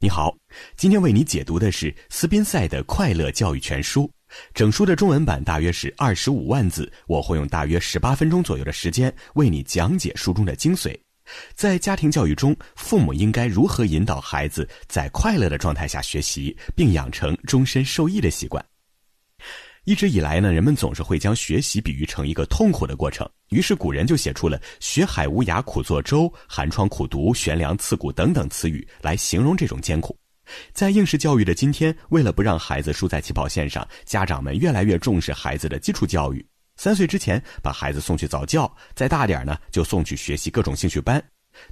你好，今天为你解读的是斯宾塞的《快乐教育全书》，整书的中文版大约是二十五万字，我会用大约十八分钟左右的时间为你讲解书中的精髓。在家庭教育中，父母应该如何引导孩子在快乐的状态下学习，并养成终身受益的习惯？一直以来呢，人们总是会将学习比喻成一个痛苦的过程，于是古人就写出了“学海无涯苦作舟”“寒窗苦读”“悬梁刺骨”等等词语来形容这种艰苦。在应试教育的今天，为了不让孩子输在起跑线上，家长们越来越重视孩子的基础教育，三岁之前把孩子送去早教，再大点儿呢就送去学习各种兴趣班。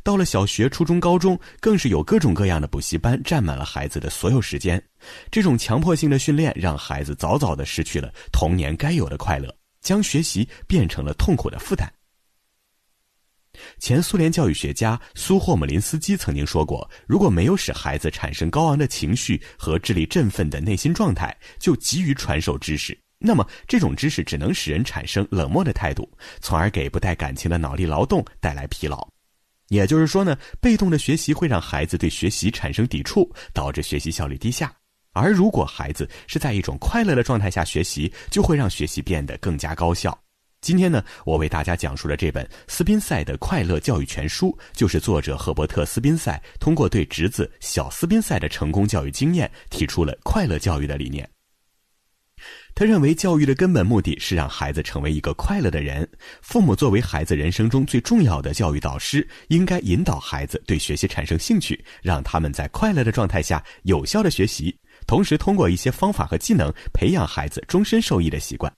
到了小学、初中、高中，更是有各种各样的补习班占满了孩子的所有时间。这种强迫性的训练，让孩子早早的失去了童年该有的快乐，将学习变成了痛苦的负担。前苏联教育学家苏霍姆林斯基曾经说过：“如果没有使孩子产生高昂的情绪和智力振奋的内心状态，就急于传授知识，那么这种知识只能使人产生冷漠的态度，从而给不带感情的脑力劳动带来疲劳。”也就是说呢，被动的学习会让孩子对学习产生抵触，导致学习效率低下；而如果孩子是在一种快乐的状态下学习，就会让学习变得更加高效。今天呢，我为大家讲述的这本斯宾塞的《快乐教育全书》，就是作者赫伯特斯宾塞通过对侄子小斯宾塞的成功教育经验，提出了快乐教育的理念。他认为，教育的根本目的是让孩子成为一个快乐的人。父母作为孩子人生中最重要的教育导师，应该引导孩子对学习产生兴趣，让他们在快乐的状态下有效的学习，同时通过一些方法和技能，培养孩子终身受益的习惯。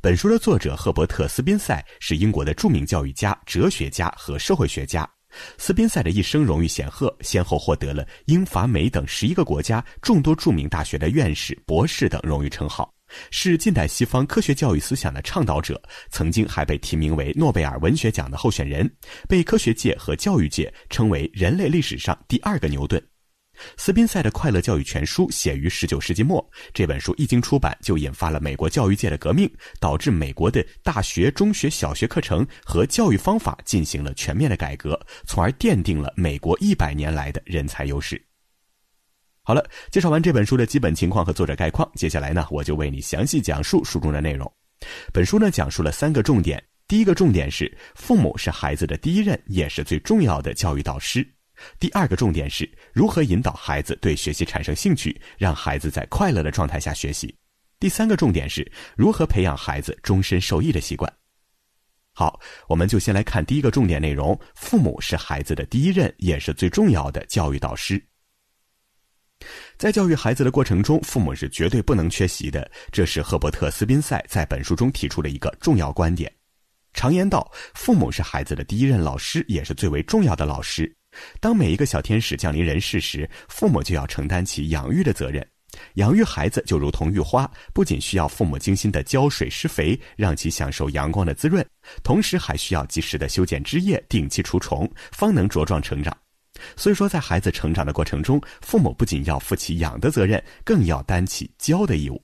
本书的作者赫伯特斯宾塞是英国的著名教育家、哲学家和社会学家。斯宾塞的一生荣誉显赫，先后获得了英、法、美等十一个国家众多著名大学的院士、博士等荣誉称号，是近代西方科学教育思想的倡导者。曾经还被提名为诺贝尔文学奖的候选人，被科学界和教育界称为人类历史上第二个牛顿。斯宾塞的《快乐教育全书》写于19世纪末，这本书一经出版就引发了美国教育界的革命，导致美国的大学、中学、小学课程和教育方法进行了全面的改革，从而奠定了美国一百年来的人才优势。好了，介绍完这本书的基本情况和作者概况，接下来呢，我就为你详细讲述书中的内容。本书呢，讲述了三个重点。第一个重点是，父母是孩子的第一任，也是最重要的教育导师。第二个重点是如何引导孩子对学习产生兴趣，让孩子在快乐的状态下学习。第三个重点是如何培养孩子终身受益的习惯。好，我们就先来看第一个重点内容：父母是孩子的第一任，也是最重要的教育导师。在教育孩子的过程中，父母是绝对不能缺席的。这是赫伯特斯宾塞在本书中提出了一个重要观点。常言道，父母是孩子的第一任老师，也是最为重要的老师。当每一个小天使降临人世时，父母就要承担起养育的责任。养育孩子就如同育花，不仅需要父母精心的浇水施肥，让其享受阳光的滋润，同时还需要及时的修剪枝叶，定期除虫，方能茁壮成长。所以说，在孩子成长的过程中，父母不仅要负起养的责任，更要担起教的义务。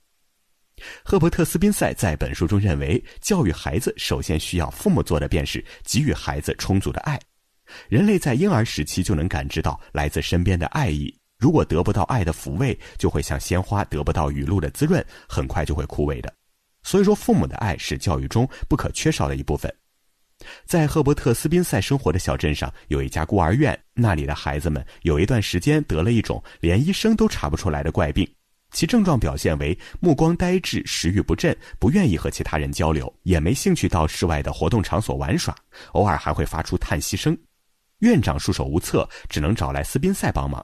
赫伯特斯宾塞在本书中认为，教育孩子首先需要父母做的便是给予孩子充足的爱。人类在婴儿时期就能感知到来自身边的爱意，如果得不到爱的抚慰，就会像鲜花得不到雨露的滋润，很快就会枯萎的。所以说，父母的爱是教育中不可缺少的一部分。在赫伯特斯宾塞生活的小镇上，有一家孤儿院，那里的孩子们有一段时间得了一种连医生都查不出来的怪病，其症状表现为目光呆滞、食欲不振、不愿意和其他人交流，也没兴趣到室外的活动场所玩耍，偶尔还会发出叹息声。院长束手无策，只能找来斯宾塞帮忙。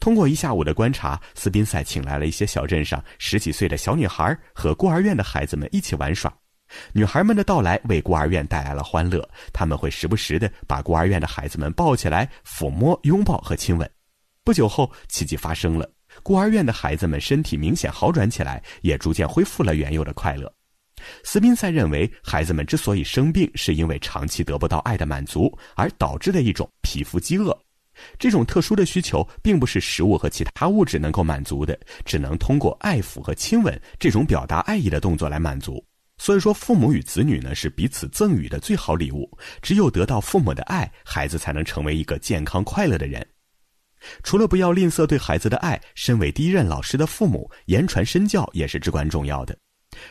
通过一下午的观察，斯宾塞请来了一些小镇上十几岁的小女孩和孤儿院的孩子们一起玩耍。女孩们的到来为孤儿院带来了欢乐，他们会时不时的把孤儿院的孩子们抱起来，抚摸、拥抱和亲吻。不久后，奇迹发生了，孤儿院的孩子们身体明显好转起来，也逐渐恢复了原有的快乐。斯宾塞认为，孩子们之所以生病，是因为长期得不到爱的满足而导致的一种皮肤饥饿。这种特殊的需求并不是食物和其他物质能够满足的，只能通过爱抚和亲吻这种表达爱意的动作来满足。所以说，父母与子女呢是彼此赠予的最好礼物。只有得到父母的爱，孩子才能成为一个健康快乐的人。除了不要吝啬对孩子的爱，身为第一任老师的父母，言传身教也是至关重要的。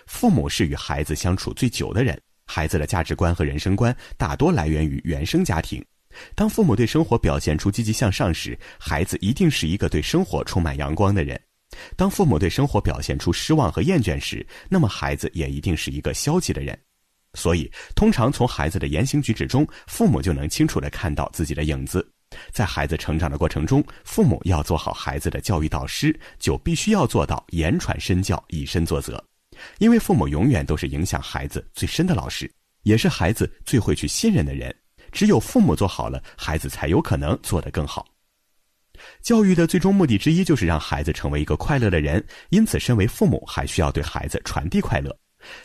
父母是与孩子相处最久的人，孩子的价值观和人生观大多来源于原生家庭。当父母对生活表现出积极向上时，孩子一定是一个对生活充满阳光的人；当父母对生活表现出失望和厌倦时，那么孩子也一定是一个消极的人。所以，通常从孩子的言行举止中，父母就能清楚地看到自己的影子。在孩子成长的过程中，父母要做好孩子的教育导师，就必须要做到言传身教，以身作则。因为父母永远都是影响孩子最深的老师，也是孩子最会去信任的人。只有父母做好了，孩子才有可能做得更好。教育的最终目的之一就是让孩子成为一个快乐的人。因此，身为父母还需要对孩子传递快乐。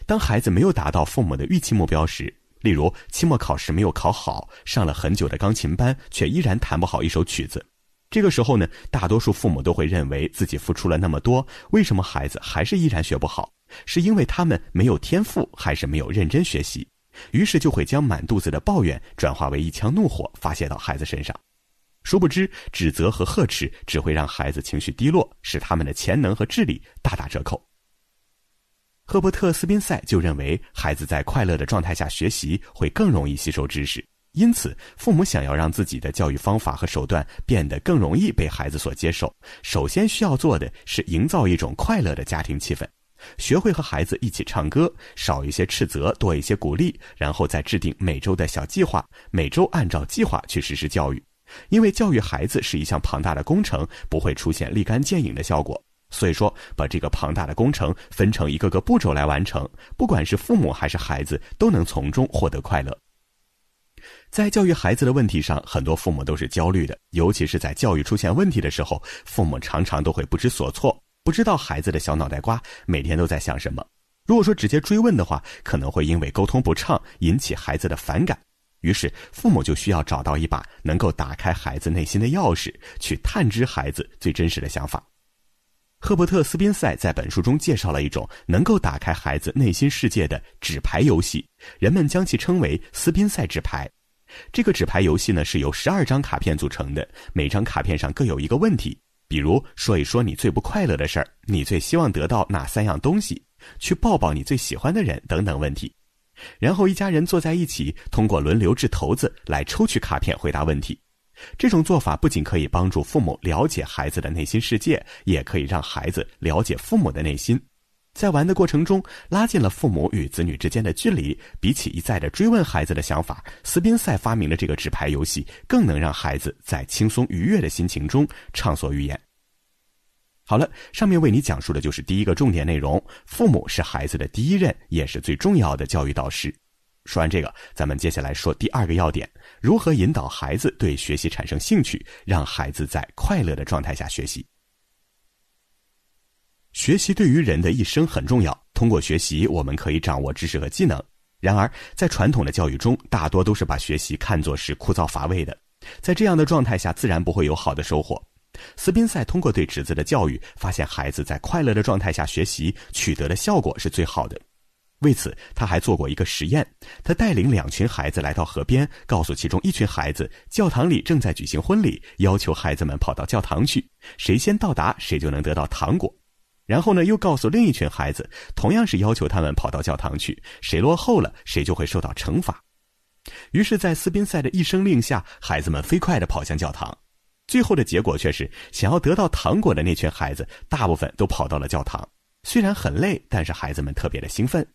当孩子没有达到父母的预期目标时，例如期末考试没有考好，上了很久的钢琴班却依然弹不好一首曲子，这个时候呢，大多数父母都会认为自己付出了那么多，为什么孩子还是依然学不好？是因为他们没有天赋，还是没有认真学习，于是就会将满肚子的抱怨转化为一腔怒火，发泄到孩子身上。殊不知，指责和呵斥只会让孩子情绪低落，使他们的潜能和智力大打折扣。赫伯特斯宾塞就认为，孩子在快乐的状态下学习会更容易吸收知识。因此，父母想要让自己的教育方法和手段变得更容易被孩子所接受，首先需要做的是营造一种快乐的家庭气氛。学会和孩子一起唱歌，少一些斥责，多一些鼓励，然后再制定每周的小计划，每周按照计划去实施教育。因为教育孩子是一项庞大的工程，不会出现立竿见影的效果，所以说把这个庞大的工程分成一个个步骤来完成，不管是父母还是孩子，都能从中获得快乐。在教育孩子的问题上，很多父母都是焦虑的，尤其是在教育出现问题的时候，父母常常都会不知所措。不知道孩子的小脑袋瓜每天都在想什么。如果说直接追问的话，可能会因为沟通不畅引起孩子的反感。于是，父母就需要找到一把能够打开孩子内心的钥匙，去探知孩子最真实的想法。赫伯特斯宾塞在本书中介绍了一种能够打开孩子内心世界的纸牌游戏，人们将其称为斯宾塞纸牌。这个纸牌游戏呢是由十二张卡片组成的，每张卡片上各有一个问题。比如说一说你最不快乐的事儿，你最希望得到哪三样东西，去抱抱你最喜欢的人等等问题，然后一家人坐在一起，通过轮流掷骰子来抽取卡片回答问题。这种做法不仅可以帮助父母了解孩子的内心世界，也可以让孩子了解父母的内心。在玩的过程中，拉近了父母与子女之间的距离。比起一再的追问孩子的想法，斯宾塞发明的这个纸牌游戏，更能让孩子在轻松愉悦的心情中畅所欲言。好了，上面为你讲述的就是第一个重点内容：父母是孩子的第一任，也是最重要的教育导师。说完这个，咱们接下来说第二个要点：如何引导孩子对学习产生兴趣，让孩子在快乐的状态下学习。学习对于人的一生很重要。通过学习，我们可以掌握知识和技能。然而，在传统的教育中，大多都是把学习看作是枯燥乏味的。在这样的状态下，自然不会有好的收获。斯宾塞通过对侄子的教育，发现孩子在快乐的状态下学习取得的效果是最好的。为此，他还做过一个实验。他带领两群孩子来到河边，告诉其中一群孩子，教堂里正在举行婚礼，要求孩子们跑到教堂去，谁先到达，谁就能得到糖果。然后呢，又告诉另一群孩子，同样是要求他们跑到教堂去，谁落后了，谁就会受到惩罚。于是，在斯宾塞的一声令下，孩子们飞快的跑向教堂。最后的结果却是，想要得到糖果的那群孩子，大部分都跑到了教堂。虽然很累，但是孩子们特别的兴奋。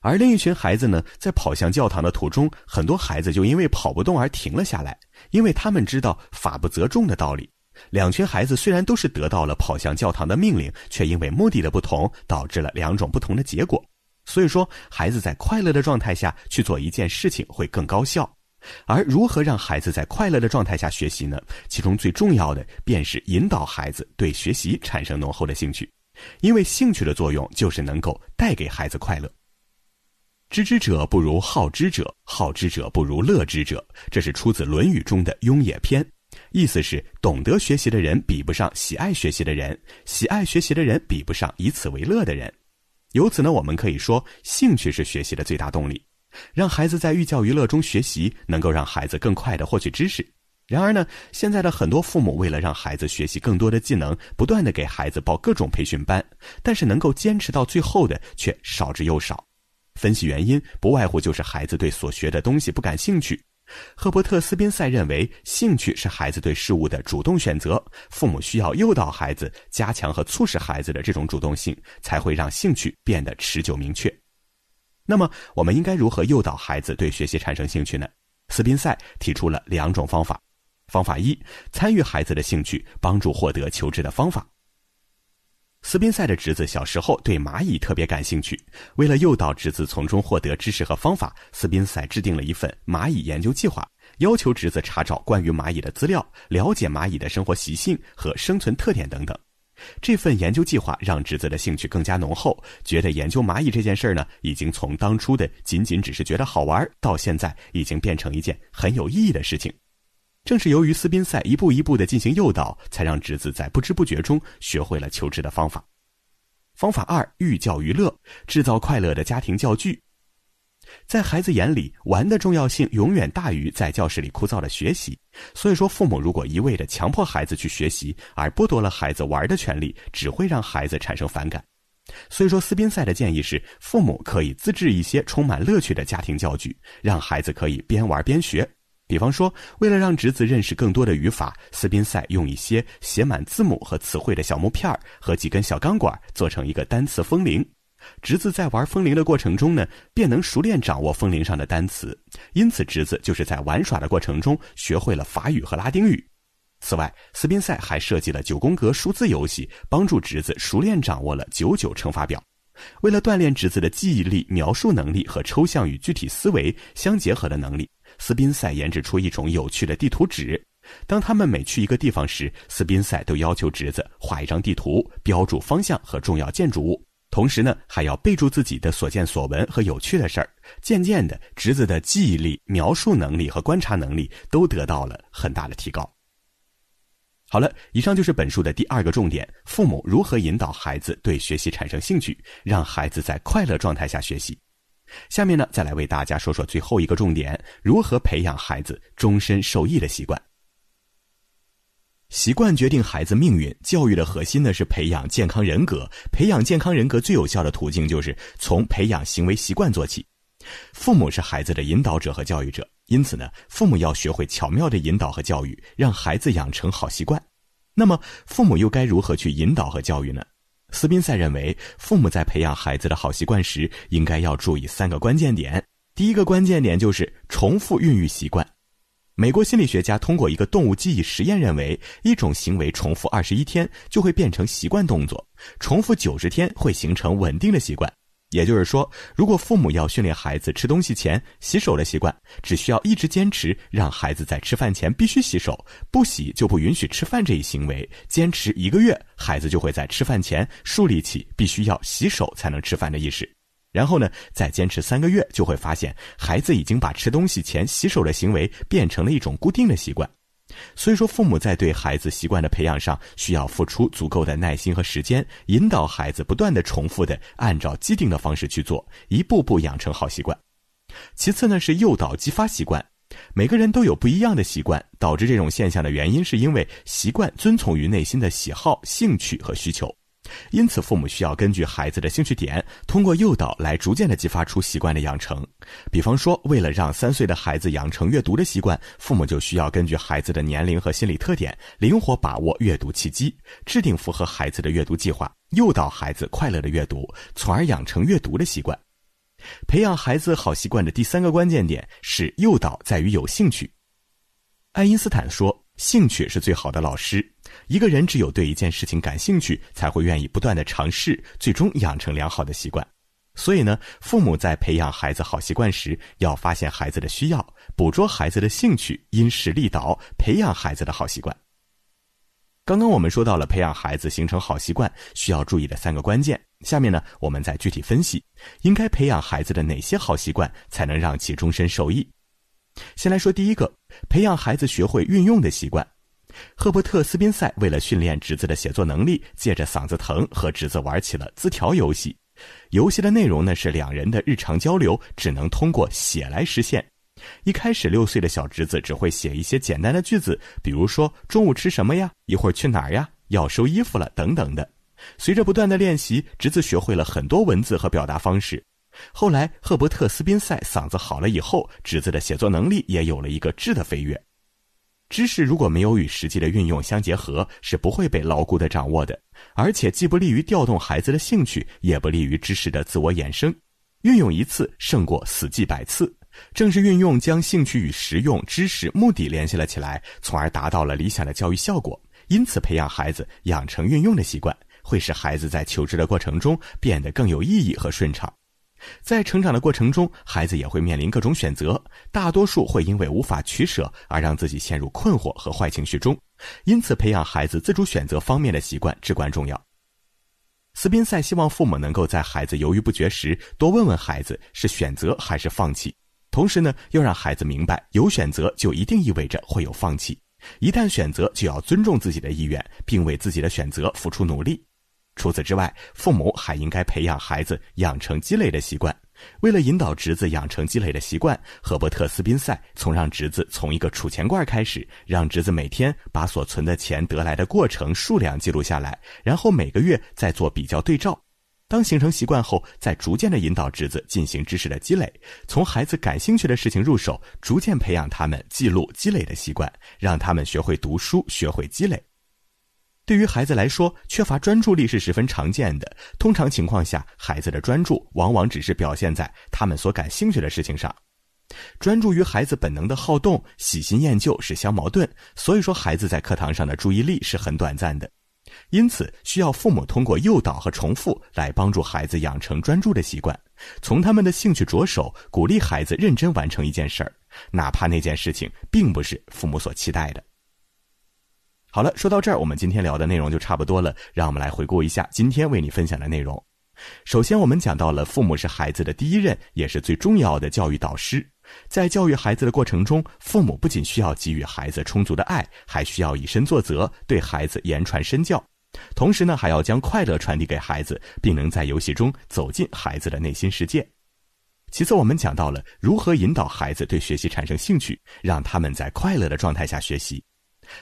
而另一群孩子呢，在跑向教堂的途中，很多孩子就因为跑不动而停了下来，因为他们知道“法不责众”的道理。两群孩子虽然都是得到了跑向教堂的命令，却因为目的的不同，导致了两种不同的结果。所以说，孩子在快乐的状态下去做一件事情会更高效。而如何让孩子在快乐的状态下学习呢？其中最重要的便是引导孩子对学习产生浓厚的兴趣，因为兴趣的作用就是能够带给孩子快乐。知之者不如好之者，好之者不如乐之者，这是出自《论语》中的《雍也》篇。意思是懂得学习的人比不上喜爱学习的人，喜爱学习的人比不上以此为乐的人。由此呢，我们可以说，兴趣是学习的最大动力。让孩子在寓教于乐中学习，能够让孩子更快地获取知识。然而呢，现在的很多父母为了让孩子学习更多的技能，不断地给孩子报各种培训班，但是能够坚持到最后的却少之又少。分析原因，不外乎就是孩子对所学的东西不感兴趣。赫伯特斯宾塞认为，兴趣是孩子对事物的主动选择，父母需要诱导孩子，加强和促使孩子的这种主动性，才会让兴趣变得持久明确。那么，我们应该如何诱导孩子对学习产生兴趣呢？斯宾塞提出了两种方法：方法一，参与孩子的兴趣，帮助获得求知的方法。斯宾塞的侄子小时候对蚂蚁特别感兴趣，为了诱导侄子从中获得知识和方法，斯宾塞制定了一份蚂蚁研究计划，要求侄子查找关于蚂蚁的资料，了解蚂蚁的生活习性和生存特点等等。这份研究计划让侄子的兴趣更加浓厚，觉得研究蚂蚁这件事儿呢，已经从当初的仅仅只是觉得好玩，到现在已经变成一件很有意义的事情。正是由于斯宾塞一步一步地进行诱导，才让侄子在不知不觉中学会了求知的方法。方法二：寓教于乐，制造快乐的家庭教具。在孩子眼里，玩的重要性永远大于在教室里枯燥的学习。所以说，父母如果一味地强迫孩子去学习，而剥夺了孩子玩的权利，只会让孩子产生反感。所以说，斯宾塞的建议是，父母可以自制一些充满乐趣的家庭教具，让孩子可以边玩边学。比方说，为了让侄子认识更多的语法，斯宾塞用一些写满字母和词汇的小木片儿和几根小钢管做成一个单词风铃。侄子在玩风铃的过程中呢，便能熟练掌握风铃上的单词。因此，侄子就是在玩耍的过程中学会了法语和拉丁语。此外，斯宾塞还设计了九宫格数字游戏，帮助侄子熟练掌握了九九乘法表。为了锻炼侄子的记忆力、描述能力和抽象与具体思维相结合的能力。斯宾塞研制出一种有趣的地图纸。当他们每去一个地方时，斯宾塞都要求侄子画一张地图，标注方向和重要建筑物，同时呢，还要备注自己的所见所闻和有趣的事儿。渐渐的，侄子的记忆力、描述能力和观察能力都得到了很大的提高。好了，以上就是本书的第二个重点：父母如何引导孩子对学习产生兴趣，让孩子在快乐状态下学习。下面呢，再来为大家说说最后一个重点：如何培养孩子终身受益的习惯？习惯决定孩子命运。教育的核心呢，是培养健康人格。培养健康人格最有效的途径，就是从培养行为习惯做起。父母是孩子的引导者和教育者，因此呢，父母要学会巧妙的引导和教育，让孩子养成好习惯。那么，父母又该如何去引导和教育呢？斯宾塞认为，父母在培养孩子的好习惯时，应该要注意三个关键点。第一个关键点就是重复孕育习惯。美国心理学家通过一个动物记忆实验认为，一种行为重复二十一天就会变成习惯动作，重复九十天会形成稳定的习惯。也就是说，如果父母要训练孩子吃东西前洗手的习惯，只需要一直坚持让孩子在吃饭前必须洗手，不洗就不允许吃饭这一行为，坚持一个月，孩子就会在吃饭前树立起必须要洗手才能吃饭的意识。然后呢，再坚持三个月，就会发现孩子已经把吃东西前洗手的行为变成了一种固定的习惯。所以说，父母在对孩子习惯的培养上，需要付出足够的耐心和时间，引导孩子不断的重复的按照既定的方式去做，一步步养成好习惯。其次呢，是诱导激发习惯。每个人都有不一样的习惯，导致这种现象的原因，是因为习惯遵从于内心的喜好、兴趣和需求。因此，父母需要根据孩子的兴趣点，通过诱导来逐渐的激发出习惯的养成。比方说，为了让三岁的孩子养成阅读的习惯，父母就需要根据孩子的年龄和心理特点，灵活把握阅读契机，制定符合孩子的阅读计划，诱导孩子快乐的阅读，从而养成阅读的习惯。培养孩子好习惯的第三个关键点是诱导，在于有兴趣。爱因斯坦说。兴趣是最好的老师。一个人只有对一件事情感兴趣，才会愿意不断的尝试，最终养成良好的习惯。所以呢，父母在培养孩子好习惯时，要发现孩子的需要，捕捉孩子的兴趣，因势利导，培养孩子的好习惯。刚刚我们说到了培养孩子形成好习惯需要注意的三个关键，下面呢，我们再具体分析，应该培养孩子的哪些好习惯，才能让其终身受益。先来说第一个，培养孩子学会运用的习惯。赫伯特斯宾塞为了训练侄子的写作能力，借着嗓子疼和侄子玩起了字条游戏。游戏的内容呢是两人的日常交流只能通过写来实现。一开始，六岁的小侄子只会写一些简单的句子，比如说中午吃什么呀，一会儿去哪儿呀，要收衣服了等等的。随着不断的练习，侄子学会了很多文字和表达方式。后来，赫伯特斯宾塞嗓子好了以后，侄子的写作能力也有了一个质的飞跃。知识如果没有与实际的运用相结合，是不会被牢固地掌握的，而且既不利于调动孩子的兴趣，也不利于知识的自我衍生。运用一次胜过死记百次。正是运用将兴趣与实用知识目的联系了起来，从而达到了理想的教育效果。因此，培养孩子养成运用的习惯，会使孩子在求知的过程中变得更有意义和顺畅。在成长的过程中，孩子也会面临各种选择，大多数会因为无法取舍而让自己陷入困惑和坏情绪中。因此，培养孩子自主选择方面的习惯至关重要。斯宾塞希望父母能够在孩子犹豫不决时，多问问孩子是选择还是放弃。同时呢，要让孩子明白，有选择就一定意味着会有放弃。一旦选择，就要尊重自己的意愿，并为自己的选择付出努力。除此之外，父母还应该培养孩子养成积累的习惯。为了引导侄子养成积累的习惯，赫伯特斯宾塞从让侄子从一个储钱罐开始，让侄子每天把所存的钱得来的过程、数量记录下来，然后每个月再做比较对照。当形成习惯后，再逐渐的引导侄子进行知识的积累。从孩子感兴趣的事情入手，逐渐培养他们记录、积累的习惯，让他们学会读书，学会积累。对于孩子来说，缺乏专注力是十分常见的。通常情况下，孩子的专注往往只是表现在他们所感兴趣的事情上。专注于孩子本能的好动、喜新厌旧是相矛盾，所以说孩子在课堂上的注意力是很短暂的。因此，需要父母通过诱导和重复来帮助孩子养成专注的习惯。从他们的兴趣着手，鼓励孩子认真完成一件事儿，哪怕那件事情并不是父母所期待的。好了，说到这儿，我们今天聊的内容就差不多了。让我们来回顾一下今天为你分享的内容。首先，我们讲到了父母是孩子的第一任，也是最重要的教育导师。在教育孩子的过程中，父母不仅需要给予孩子充足的爱，还需要以身作则，对孩子言传身教。同时呢，还要将快乐传递给孩子，并能在游戏中走进孩子的内心世界。其次，我们讲到了如何引导孩子对学习产生兴趣，让他们在快乐的状态下学习。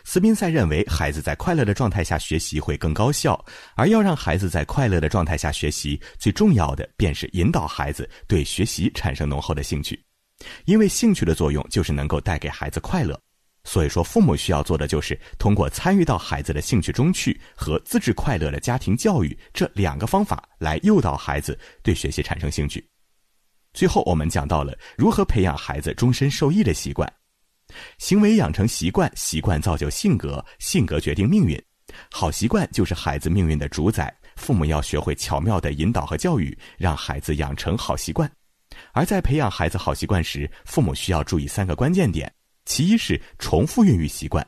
斯宾塞认为，孩子在快乐的状态下学习会更高效，而要让孩子在快乐的状态下学习，最重要的便是引导孩子对学习产生浓厚的兴趣。因为兴趣的作用就是能够带给孩子快乐，所以说父母需要做的就是通过参与到孩子的兴趣中去和自制快乐的家庭教育这两个方法来诱导孩子对学习产生兴趣。最后，我们讲到了如何培养孩子终身受益的习惯。行为养成习惯，习惯造就性格，性格决定命运。好习惯就是孩子命运的主宰。父母要学会巧妙的引导和教育，让孩子养成好习惯。而在培养孩子好习惯时，父母需要注意三个关键点：其一是重复孕育习惯，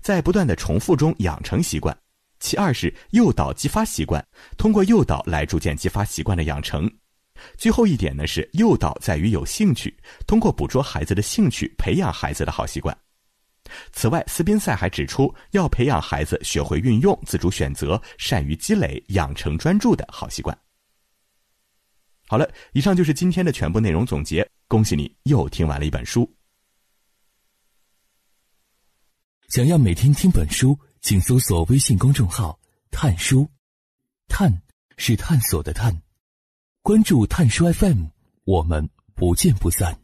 在不断的重复中养成习惯；其二是诱导激发习惯，通过诱导来逐渐激发习惯的养成。最后一点呢，是诱导在于有兴趣，通过捕捉孩子的兴趣，培养孩子的好习惯。此外，斯宾塞还指出，要培养孩子学会运用、自主选择、善于积累、养成专注的好习惯。好了，以上就是今天的全部内容总结。恭喜你又听完了一本书。想要每天听本书，请搜索微信公众号“探书”，“探”是探索的“探”。关注碳书 FM，我们不见不散。